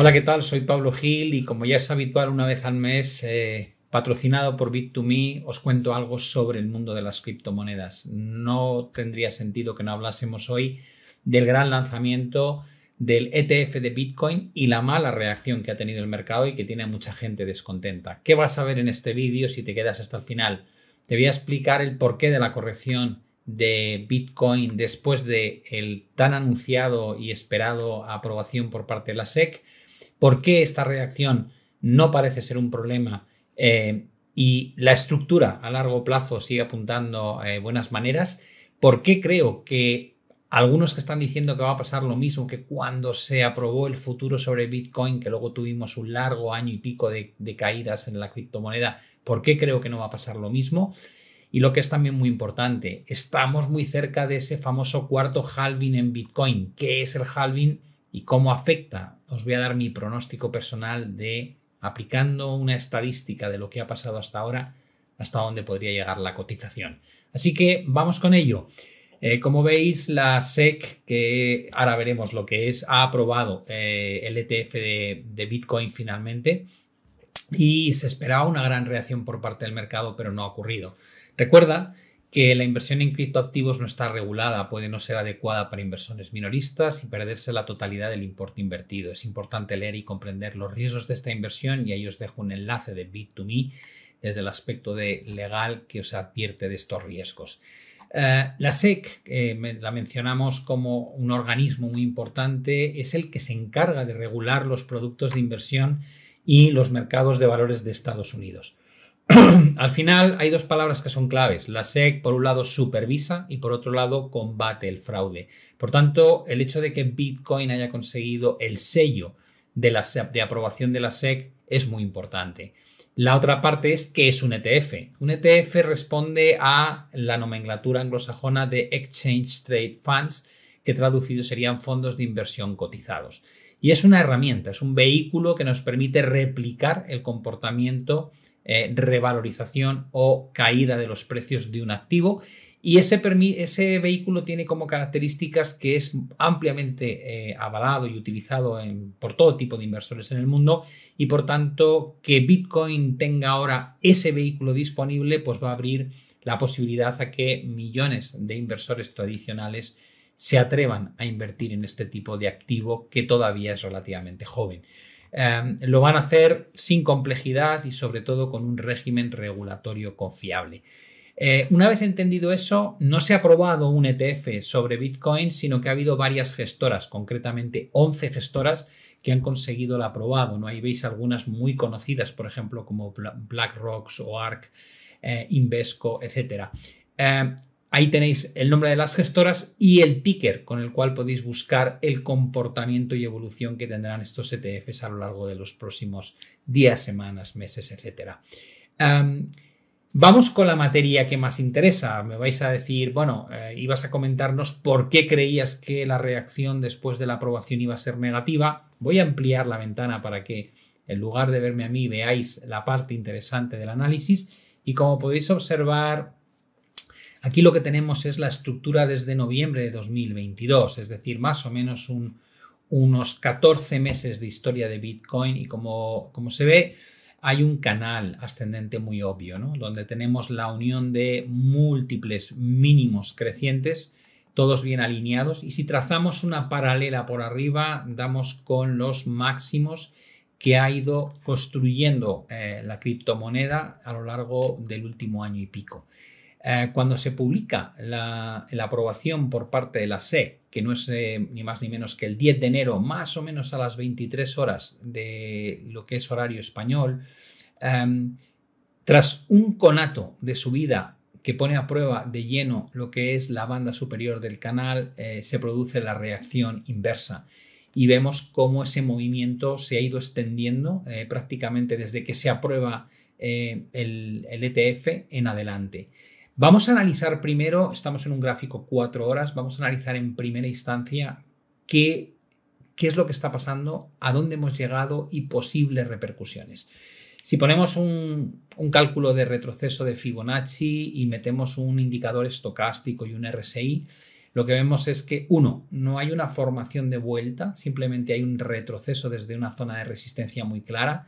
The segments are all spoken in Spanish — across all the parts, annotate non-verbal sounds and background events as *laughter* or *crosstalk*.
Hola, ¿qué tal? Soy Pablo Gil y como ya es habitual una vez al mes, eh, patrocinado por Bit2Me, os cuento algo sobre el mundo de las criptomonedas. No tendría sentido que no hablásemos hoy del gran lanzamiento del ETF de Bitcoin y la mala reacción que ha tenido el mercado y que tiene mucha gente descontenta. ¿Qué vas a ver en este vídeo si te quedas hasta el final? Te voy a explicar el porqué de la corrección de Bitcoin después de el tan anunciado y esperado aprobación por parte de la SEC por qué esta reacción no parece ser un problema eh, y la estructura a largo plazo sigue apuntando eh, buenas maneras, por qué creo que algunos que están diciendo que va a pasar lo mismo que cuando se aprobó el futuro sobre Bitcoin, que luego tuvimos un largo año y pico de, caídas en la criptomoneda, ¿por qué creo que no va a pasar lo mismo? Y lo que es también muy importante, estamos muy cerca de ese famoso cuarto halving en Bitcoin. que es el halving? y cómo afecta, os voy a dar mi pronóstico personal de, aplicando una estadística de lo que ha pasado hasta ahora, hasta dónde podría llegar la cotización. Así que vamos con ello. Eh, como veis, la SEC, que ahora veremos lo que es, ha aprobado eh, el ETF de, de Bitcoin finalmente y se esperaba una gran reacción por parte del mercado, pero no ha ocurrido. Recuerda que la inversión en criptoactivos no está regulada, puede no ser adecuada para inversiones minoristas y perderse la totalidad del importe invertido. Es importante leer y comprender los riesgos de esta inversión y ahí os dejo un enlace de Bit2Me desde el aspecto de legal que os advierte de estos riesgos. Eh, la SEC, que eh, la mencionamos como un organismo muy importante, es el que se encarga de regular los productos de inversión y los mercados de valores de Estados Unidos. *clears throat* Al final hay dos palabras que son claves. La SEC, por un lado, supervisa y por otro lado, combate el fraude. Por tanto, el hecho de que Bitcoin haya conseguido el sello de, la, de aprobación de la SEC es muy importante. La otra parte es que es un ETF. Un ETF responde a la nomenclatura anglosajona de Exchange Trade Funds, que traducido serían fondos de inversión cotizados. Y es una herramienta, es un vehículo que nos permite replicar el comportamiento, eh, revalorización o caída de los precios de un activo. Y ese, vehículo tiene como características que es ampliamente eh, avalado y utilizado por todo tipo de inversores en el mundo y por tanto que Bitcoin tenga ahora ese vehículo disponible pues va a abrir la posibilidad a que millones de inversores tradicionales se atrevan a invertir en este tipo de activo que todavía es relativamente joven. Em, lo van a hacer sin complejidad y sobre todo con un régimen regulatorio confiable. Eh, una vez entendido eso, no se ha aprobado un ETF sobre Bitcoin, sino que ha habido varias gestoras, concretamente 11 gestoras que han conseguido el aprobado. ¿no? Ahí veis algunas muy conocidas, por ejemplo, como BlackRock o ARC, eh, Invesco, etc. Ahí tenéis el nombre de las gestoras y el ticker con el cual podéis buscar el comportamiento y evolución que tendrán estos ETFs a lo largo de los próximos días, semanas, meses, etc. vamos con la materia que más interesa. Me vais a decir, bueno, eh, ibas a comentarnos por qué creías que la reacción después de la aprobación iba a ser negativa. Voy a ampliar la ventana para que en lugar de verme a mí veáis la parte interesante del análisis. Y como podéis observar, Aquí lo que tenemos es la estructura desde noviembre de 2022, es decir, más o menos unos 14 meses de historia de Bitcoin y como, como se ve, hay un canal ascendente muy obvio, donde tenemos la unión de múltiples mínimos crecientes, todos bien alineados, y si trazamos una paralela por arriba, damos con los máximos que ha ido construyendo eh, la criptomoneda a lo largo del último año y pico. Eh, cuando se publica la, aprobación por parte de la SEC, que no es eh, ni más ni menos que el 10 de enero, más o menos a las 23 horas de lo que es horario español, em, tras un conato de subida que pone a prueba de lleno lo que es la banda superior del canal, eh, se produce la reacción inversa y vemos cómo ese movimiento se ha ido extendiendo prácticamente desde que se aprueba el, ETF e en adelante. Vamos a analizar primero, estamos en un gráfico cuatro horas, vamos a analizar en primera instancia qué, qué es lo que está pasando, a dónde hemos llegado y posibles repercusiones. Si ponemos un, un, cálculo de retroceso de Fibonacci y metemos un indicador estocástico y un RSI, lo que vemos es que, uno, no hay una formación de vuelta, simplemente hay un retroceso desde una zona de resistencia muy clara.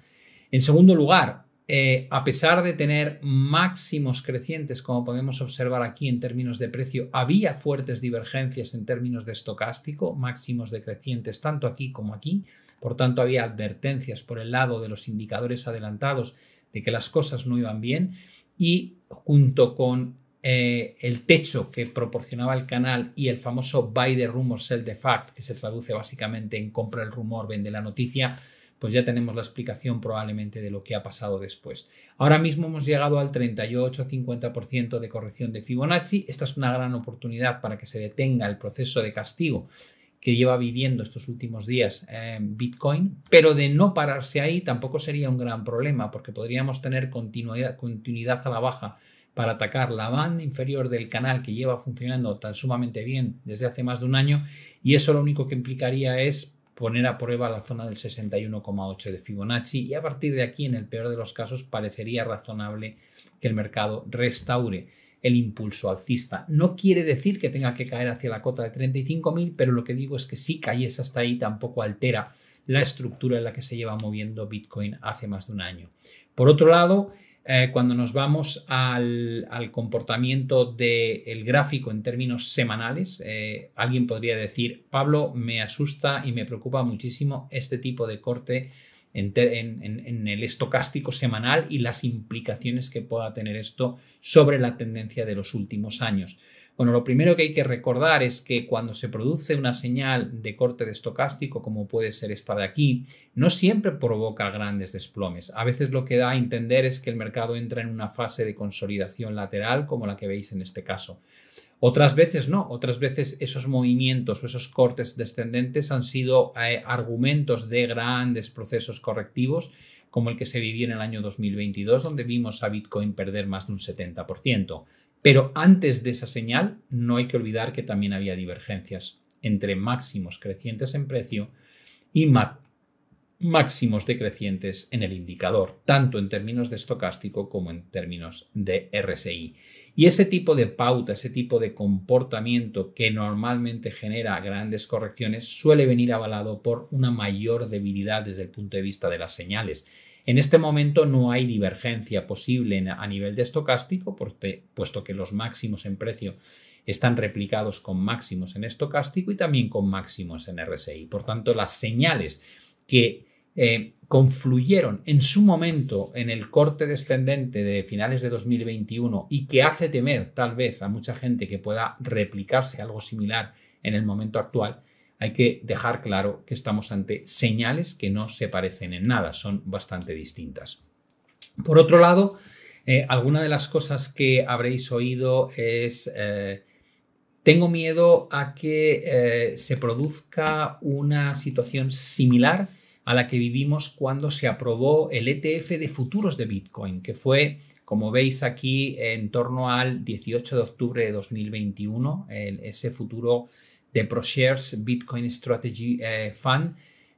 En segundo lugar, eh, a pesar de tener máximos crecientes, como podemos observar aquí en términos de precio, había fuertes divergencias en términos de estocástico, máximos decrecientes tanto aquí como aquí. Por tanto, había advertencias por el lado de los indicadores adelantados de que las cosas no iban bien y junto con eh, el techo que proporcionaba el canal y el famoso buy the rumor, sell the fact, que se traduce básicamente en compra el rumor, vende la noticia, pues ya tenemos la explicación probablemente de lo que ha pasado después. Ahora mismo hemos llegado al 38-50% de corrección de Fibonacci. Esta es una gran oportunidad para que se detenga el proceso de castigo que lleva viviendo estos últimos días eh, Bitcoin, pero de no pararse ahí tampoco sería un gran problema porque podríamos tener continuidad, continuidad a la baja para atacar la banda inferior del canal que lleva funcionando tan sumamente bien desde hace más de un año y eso lo único que implicaría es poner a prueba la zona del 61,8 de Fibonacci y a partir de aquí, en el peor de los casos, parecería razonable que el mercado restaure el impulso alcista. No quiere decir que tenga que caer hacia la cota de 35.000, pero lo que digo es que si cayese hasta ahí tampoco altera la estructura en la que se lleva moviendo Bitcoin hace más de un año. Por otro lado, eh, cuando nos vamos al, comportamiento del gráfico en términos semanales, eh, alguien podría decir, Pablo, me asusta y me preocupa muchísimo este tipo de corte en, el estocástico semanal y las implicaciones que pueda tener esto sobre la tendencia de los últimos años. Bueno, lo primero que hay que recordar es que cuando se produce una señal de corte de estocástico, como puede ser esta de aquí, no siempre provoca grandes desplomes. A veces lo que da a entender es que el mercado entra en una fase de consolidación lateral, como la que veis en este caso. Otras veces no, otras veces esos movimientos o esos cortes descendentes han sido eh, argumentos de grandes procesos correctivos como el que se vivía en el año 2022, donde vimos a Bitcoin perder más de un 70%. Pero antes de esa señal, no hay que olvidar que también había divergencias entre máximos crecientes en precio y máximos decrecientes en el indicador, tanto en términos de estocástico como en términos de RSI. Y ese tipo de pauta, ese tipo de comportamiento que normalmente genera grandes correcciones suele venir avalado por una mayor debilidad desde el punto de vista de las señales. En este momento no hay divergencia posible a nivel de estocástico, puesto que los máximos en precio están replicados con máximos en estocástico y también con máximos en RSI. Por tanto, las señales que eh, confluyeron en su momento en el corte descendente de finales de 2021 y que hace temer tal vez a mucha gente que pueda replicarse algo similar en el momento actual, hay que dejar claro que estamos ante señales que no se parecen en nada, son bastante distintas. Por otro lado, eh, alguna de las cosas que habréis oído es, eh, tengo miedo a que se produzca una situación similar a la que vivimos cuando se aprobó el ETF de futuros de Bitcoin, que fue, como veis aquí, en torno al 18 de octubre de 2021, ese futuro de ProShares Bitcoin Strategy eh, Fund,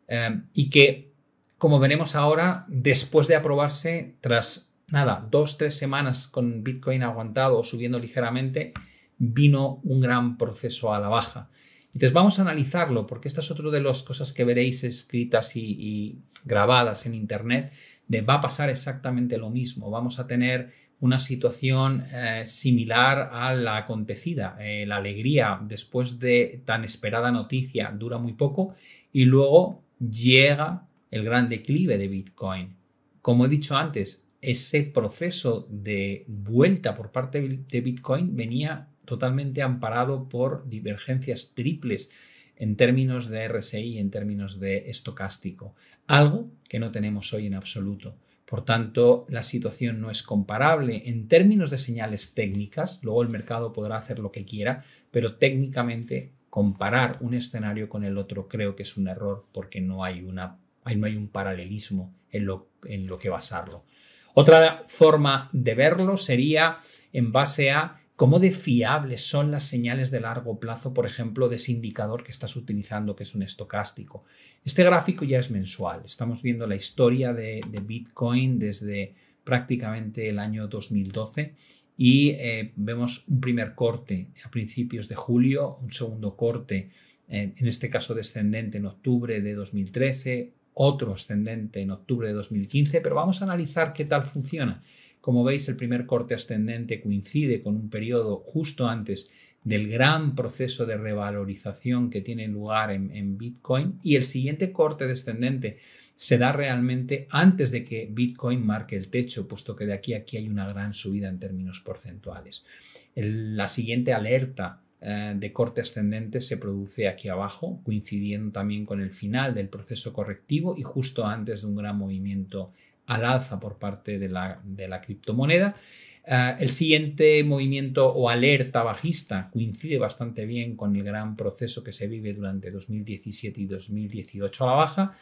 em, y que, como veremos ahora, después de aprobarse, tras nada, dos, tres semanas con Bitcoin aguantado o subiendo ligeramente, vino un gran proceso a la baja. Entonces vamos a analizarlo, porque esta es otra de las cosas que veréis escritas y, grabadas en Internet, de va a pasar exactamente lo mismo. Vamos a tener una situación eh, similar a la acontecida. Eh, la alegría después de tan esperada noticia dura muy poco y luego llega el gran declive de Bitcoin. Como he dicho antes, ese proceso de vuelta por parte de Bitcoin venía totalmente amparado por divergencias triples en términos de RSI, y en términos de estocástico, algo que no tenemos hoy en absoluto. Por tanto, la situación no es comparable en términos de señales técnicas, luego el mercado podrá hacer lo que quiera, pero técnicamente comparar un escenario con el otro creo que es un error porque no hay, una, no hay un paralelismo en lo, en lo que basarlo. Otra forma de verlo sería en base a ¿Cómo de fiables son las señales de largo plazo, por ejemplo, de ese indicador que estás utilizando, que es un estocástico? Este gráfico ya es mensual. Estamos viendo la historia de, Bitcoin desde prácticamente el año 2012 y eh, vemos un primer corte a principios de julio, un segundo corte, eh, en este caso descendente en octubre de 2013, otro ascendente en octubre de 2015, pero vamos a analizar qué tal funciona. Como veis, el primer corte ascendente coincide con un periodo justo antes del gran proceso de revalorización que tiene lugar en, Bitcoin y el siguiente corte descendente se da realmente antes de que Bitcoin marque el techo, puesto que de aquí a aquí hay una gran subida en términos porcentuales. la siguiente alerta eh, de corte ascendente se produce aquí abajo, coincidiendo también con el final del proceso correctivo y justo antes de un gran movimiento al alza por parte de la, de la criptomoneda. Ah, el siguiente movimiento o alerta bajista coincide bastante bien con el gran proceso que se vive durante 2017 y 2018 a la baja.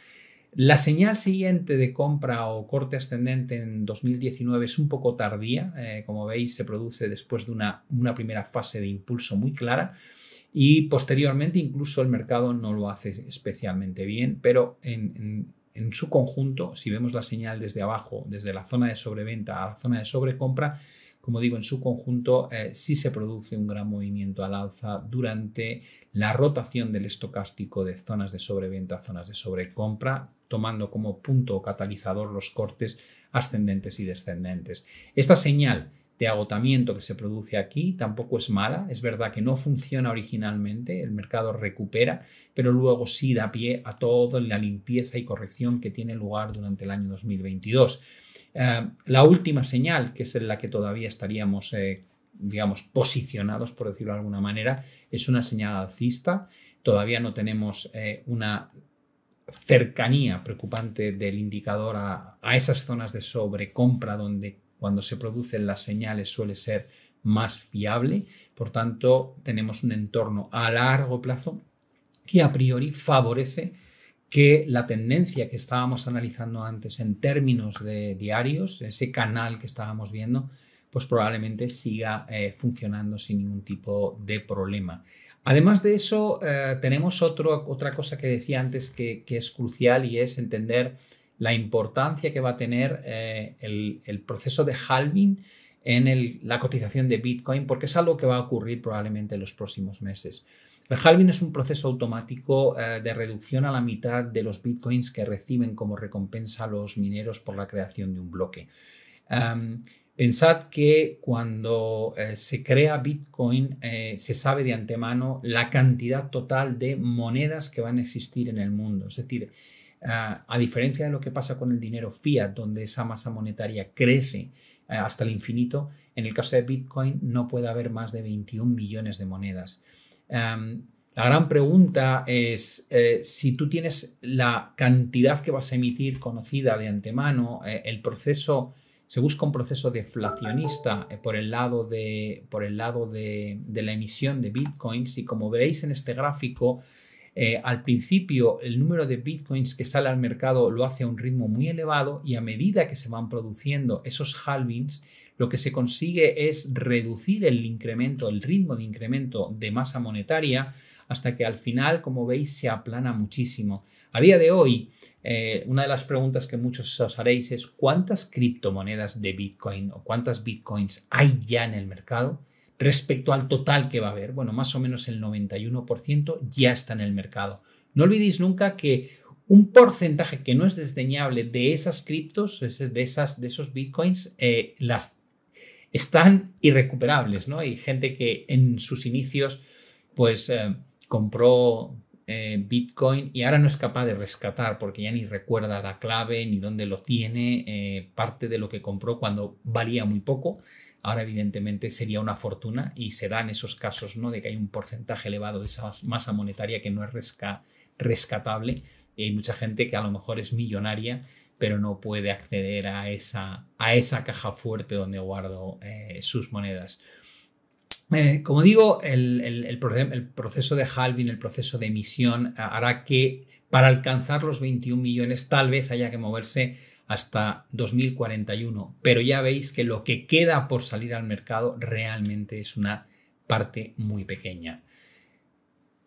La señal siguiente de compra o corte ascendente en 2019 es un poco tardía, eh, como veis se produce después de una, una primera fase de impulso muy clara y posteriormente incluso el mercado no lo hace especialmente bien, pero en en su conjunto, si vemos la señal desde abajo, desde la zona de sobreventa a la zona de sobrecompra, como digo, en su conjunto eh, sí se produce un gran movimiento al alza durante la rotación del estocástico de zonas de sobreventa a zonas de sobrecompra, tomando como punto catalizador los cortes ascendentes y descendentes. Esta señal de este agotamiento que se produce aquí tampoco es mala. Es verdad que no funciona originalmente, el mercado recupera, pero luego sí da pie a toda la limpieza y corrección que tiene lugar durante el año 2022. Eh, la última señal, que es en la que todavía estaríamos, eh, digamos, posicionados, por decirlo de alguna manera, es una señal alcista. Todavía no tenemos eh, una cercanía preocupante del indicador a, a esas zonas de sobrecompra donde cuando se producen las señales suele ser más fiable. Por tanto, tenemos un entorno a largo plazo que a priori favorece que la tendencia que estábamos analizando antes en términos de diarios, ese canal que estábamos viendo, pues probablemente siga eh, funcionando sin ningún tipo de problema. Además de eso, eh, tenemos otra cosa que decía antes que, que es crucial y es entender la importancia que va a tener eh, el, proceso de halving en la cotización de Bitcoin, porque es algo que va a ocurrir probablemente en los próximos meses. El halving es un proceso automático eh, de reducción a la mitad de los bitcoins que reciben como recompensa los mineros por la creación de un bloque. Em, pensad que cuando eh, se crea Bitcoin se sabe de antemano la cantidad total de monedas que van a existir en el mundo. Es decir, Ah, a diferencia de lo que pasa con el dinero fiat, donde esa masa monetaria crece eh, hasta el infinito, en el caso de Bitcoin no puede haber más de 21 millones de monedas. Em, la gran pregunta es eh, si tú tienes la cantidad que vas a emitir conocida de antemano, eh, el proceso, se busca un proceso deflacionista por el lado, de, por el lado de la emisión de bitcoins y como veréis en este gráfico, eh, al principio el número de bitcoins que sale al mercado lo hace a un ritmo muy elevado y a medida que se van produciendo esos halvings, lo que se consigue es reducir el incremento, el ritmo de incremento de masa monetaria hasta que al final, como veis, se aplana muchísimo. A día de hoy, eh, una de las preguntas que muchos os haréis es ¿cuántas criptomonedas de Bitcoin o cuántas Bitcoins hay ya en el mercado? Respecto al total que va a haber, bueno, más o menos el 91% ya está en el mercado. No olvidéis nunca que un porcentaje que no es desdeñable de esas criptos, de, esas, de esos bitcoins, eh, las están irrecuperables, ¿no? Hay gente que en sus inicios, pues, eh, compró eh, bitcoin y ahora no es capaz de rescatar porque ya ni recuerda la clave ni dónde lo tiene, parte de lo que compró cuando valía muy poco. Ahora, evidentemente, sería una fortuna y se dan esos casos ¿no? de que hay un porcentaje elevado de esa masa monetaria que no es rescatable y hay mucha gente que a lo mejor es millonaria pero no puede acceder a esa, a esa caja fuerte donde guardo eh, sus monedas. Eh, como digo, el, el, proceso de halving, el proceso de emisión hará que para alcanzar los 21 millones tal vez haya que moverse hasta 2041, pero ya veis que lo que queda por salir al mercado realmente es una parte muy pequeña.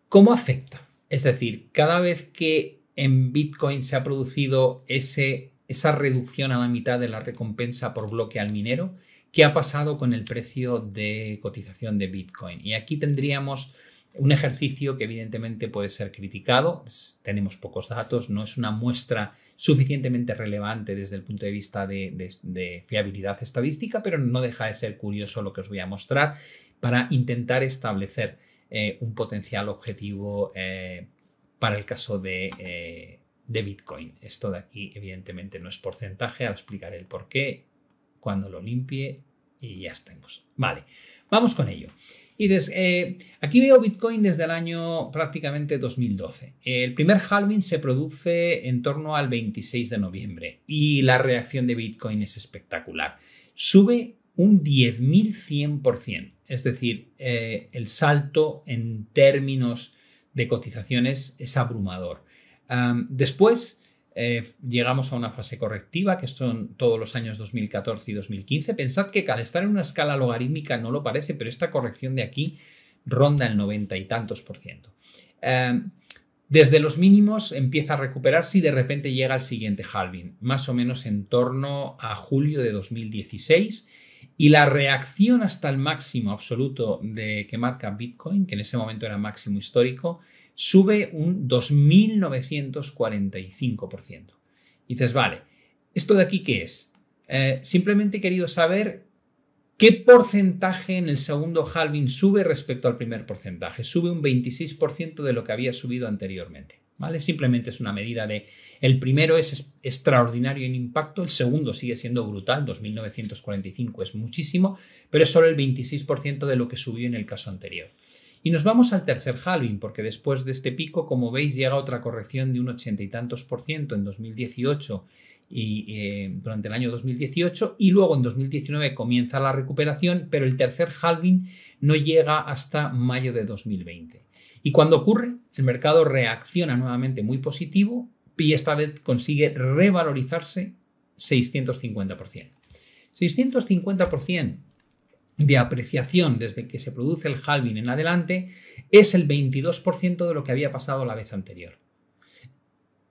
¿Cómo afecta? Es decir, cada vez que en Bitcoin se ha producido ese, esa reducción a la mitad de la recompensa por bloque al minero, ¿qué ha pasado con el precio de cotización de Bitcoin? Y aquí tendríamos un ejercicio que evidentemente puede ser criticado, pues, tenemos pocos datos, no es una muestra suficientemente relevante desde el punto de vista de, fiabilidad estadística, pero no deja de ser curioso lo que os voy a mostrar para intentar establecer eh, un potencial objetivo eh, para el caso eh, de, Bitcoin. Esto de aquí evidentemente no es porcentaje, ahora explicaré el por qué cuando lo limpie y ya estamos. Vale, vamos con ello. Y eh, aquí veo Bitcoin desde el año prácticamente 2012. El primer halving se produce en torno al 26 de noviembre y la reacción de Bitcoin es espectacular. Sube un 10.100%, es decir, eh, el salto en términos de cotizaciones es abrumador. después eh, llegamos a una fase correctiva, que son todos los años 2014 y 2015. Pensad que al estar en una escala logarítmica no lo parece, pero esta corrección de aquí ronda el 90 y tantos por ciento. Eh, desde los mínimos empieza a recuperarse y de repente llega al siguiente halving, más o menos en torno a julio de 2016. Y la reacción hasta el máximo absoluto de que marca Bitcoin, que en ese momento era máximo histórico, sube un 2.945%. Y dices, vale, ¿esto de aquí qué es? Eh, simplemente he querido saber qué porcentaje en el segundo halving sube respecto al primer porcentaje. Sube un 26% de lo que había subido anteriormente. ¿Vale? Simplemente es una medida de el primero es extraordinario en impacto, el segundo sigue siendo brutal, 2945 es muchísimo, pero es solo el 26% de lo que subió en el caso anterior. Y nos vamos al tercer halving, porque después de este pico, como veis, llega otra corrección de un ochenta y tantos por ciento en 2018 y eh, durante el año 2018 y luego en 2019 comienza la recuperación, pero el tercer halving no llega hasta mayo de 2020. Y cuando ocurre, el mercado reacciona nuevamente muy positivo y esta vez consigue revalorizarse 650%. 650% de apreciación desde que se produce el halving en adelante es el 22% de lo que había pasado la vez anterior.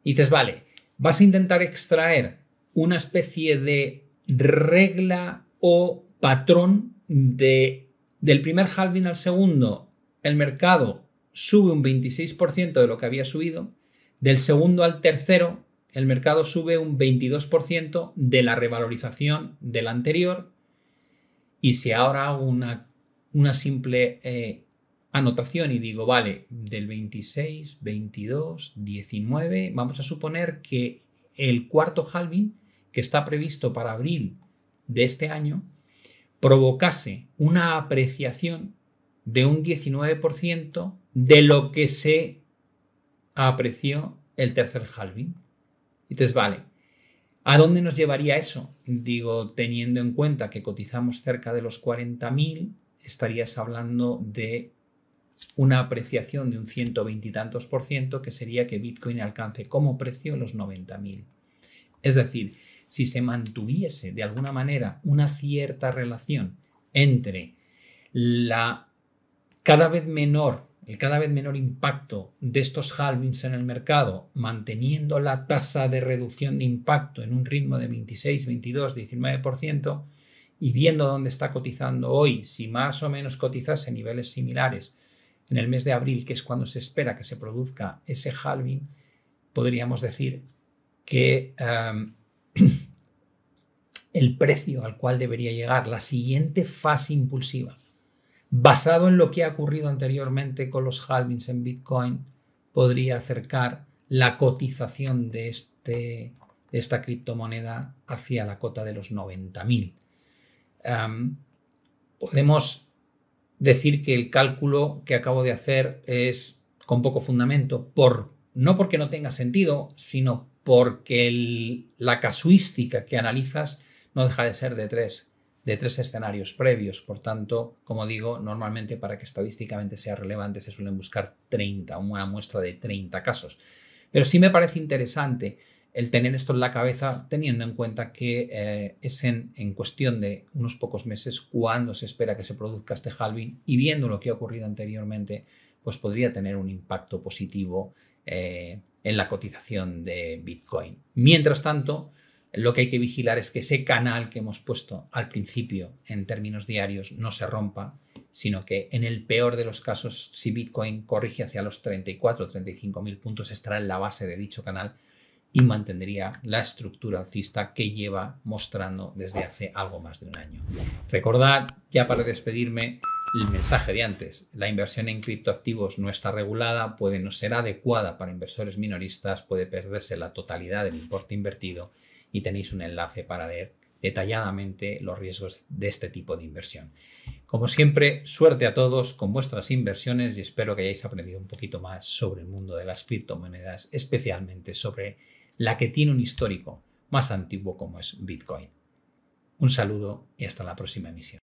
Y dices, vale, vas a intentar extraer una especie de regla o patrón de, del primer halving al segundo, el mercado sube un 26% de lo que había subido, del segundo al tercero, el mercado sube un 22% de la revalorización del anterior, y si ahora hago una, una simple eh, anotación y digo, vale, del 26, 22, 19, vamos a suponer que el cuarto halving que está previsto para abril de este año provocase una apreciación de un 19% de lo que se apreció el tercer halving. Y entonces, vale, ¿A dónde nos llevaría eso? Digo, teniendo en cuenta que cotizamos cerca de los 40.000, estarías hablando de una apreciación de un 120 y tantos por ciento, que sería que Bitcoin alcance como precio los 90.000. Es decir, si se mantuviese de alguna manera una cierta relación entre la cada vez menor el cada vez menor impacto de estos halvings en el mercado, manteniendo la tasa de reducción de impacto en un ritmo de 26, 22, 19%, y viendo dónde está cotizando hoy, si más o menos cotizase niveles similares en el mes de abril, que es cuando se espera que se produzca ese halving, podríamos decir que em, *clears throat* el precio al cual debería llegar la siguiente fase impulsiva basado en lo que ha ocurrido anteriormente con los halvings en Bitcoin, podría acercar la cotización de, este, esta criptomoneda hacia la cota de los 90.000. podemos decir que el cálculo que acabo de hacer es con poco fundamento, por, no porque no tenga sentido, sino porque la casuística que analizas no deja de ser de tres de tres escenarios previos. Por tanto, como digo, normalmente para que estadísticamente sea relevante se suelen buscar 30, una muestra de 30 casos. Pero sí me parece interesante el tener esto en la cabeza teniendo en cuenta que eh, es en, cuestión de unos pocos meses cuando se espera que se produzca este halving y viendo lo que ha ocurrido anteriormente, pues podría tener un impacto positivo eh, en la cotización de Bitcoin. Mientras tanto, lo que hay que vigilar es que ese canal que hemos puesto al principio en términos diarios no se rompa, sino que en el peor de los casos, si Bitcoin corrige hacia los 34 o 35 mil puntos, estará en la base de dicho canal y mantendría la estructura alcista que lleva mostrando desde hace algo más de un año. Recordad, ya para despedirme, el mensaje de antes. La inversión en criptoactivos no está regulada, puede no ser adecuada para inversores minoristas, puede perderse la totalidad del importe invertido y tenéis un enlace para leer detalladamente los riesgos de este tipo de inversión. Como siempre, suerte a todos con vuestras inversiones y espero que hayáis aprendido un poquito más sobre el mundo de las criptomonedas, especialmente sobre la que tiene un histórico más antiguo como es Bitcoin. Un saludo y hasta la próxima emisión.